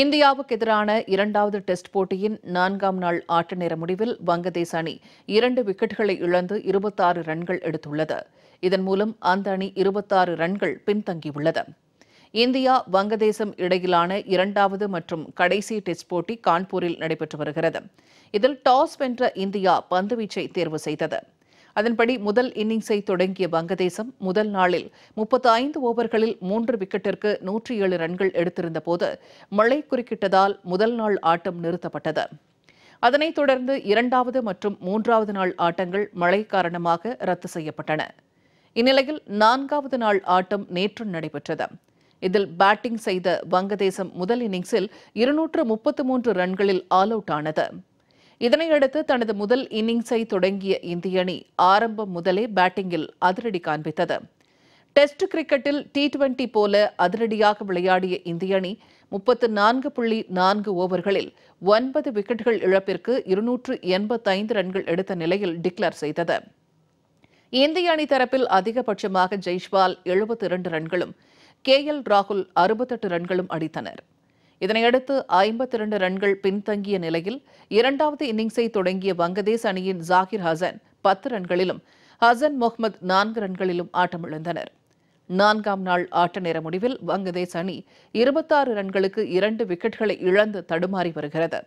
இந்தியாவுக்கு எதிரான இரண்டாவது டெஸ்ட் போட்டியின் நான்காம் நாள் ஆட்ட நேர முடிவில் வங்கதேச அணி இரண்டு விக்கெட்டுகளை இழந்து இருபத்தாறு ரன்கள் எடுத்துள்ளது இதன் மூலம் அந்த அணி இருபத்தாறு ரன்கள் பின்தங்கியுள்ளது இந்தியா வங்கதேசம் இடையிலான இரண்டாவது மற்றும் கடைசி டெஸ்ட் போட்டி கான்பூரில் நடைபெற்று வருகிறது இதில் டாஸ் வென்ற இந்தியா பந்துவீச்சை தேர்வு செய்தது அதன்படி முதல் இன்னிங்ஸை தொடங்கிய வங்கதேசம் முதல் நாளில் முப்பத்தி ஐந்து ஓவர்களில் மூன்று விக்கெட்டிற்கு நூற்றி ஏழு ரன்கள் எடுத்திருந்த போது மழை குறுக்கிட்டதால் முதல் நாள் ஆட்டம் நிறுத்தப்பட்டது அதனைத் தொடர்ந்து இரண்டாவது மற்றும் மூன்றாவது நாள் ஆட்டங்கள் மழை காரணமாக ரத்து செய்யப்பட்டன இந்நிலையில் நான்காவது நாள் ஆட்டம் நேற்று நடைபெற்றது இதில் பேட்டிங் செய்த வங்கதேசம் முதல் இன்னிங்ஸில் இருநூற்று முப்பத்து மூன்று ரன்களில் ஆல் அவுட் ஆனது இதனையடுத்து தனது முதல் இன்னிங்ஸை தொடங்கிய இந்திய அணி ஆரம்பம் முதலே பேட்டிங்கில் அதிரடி காண்பித்தது டெஸ்ட் கிரிக்கெட்டில் டி டுவெண்டி போல அதிரடியாக விளையாடிய இந்திய அணி முப்பத்து நான்கு புள்ளி நான்கு ஓவர்களில் ஒன்பது விக்கெட்டுகள் இழப்பிற்கு இருநூற்று எண்பத்தைந்து ரன்கள் எடுத்த நிலையில் டிக்ளேர் செய்தது இந்திய அணி தரப்பில் அதிகபட்சமாக ஜெய்ஷ்வால் எழுபத்தி இரண்டு ரன்களும் கே எல் ராகுல் அறுபத்தெட்டு ரன்களும் அடித்தனர் இதனையடுத்து ஐம்பத்தி இரண்டு ரன்கள் பின்தங்கிய நிலையில் இரண்டாவது இன்னிங்ஸை தொடங்கிய வங்கதேச அணியின் ஜாகிர் ஹசன் பத்து ரன்களிலும் ஹசன் முகமது நான்கு ரன்களிலும் ஆட்டமிழந்தனர் நான்காம் நாள் ஆட்ட நேர முடிவில் வங்கதேச அணி இருபத்தாறு ரன்களுக்கு இரண்டு விக்கெட்டுகளை இழந்து தடுமாறி வருகிறது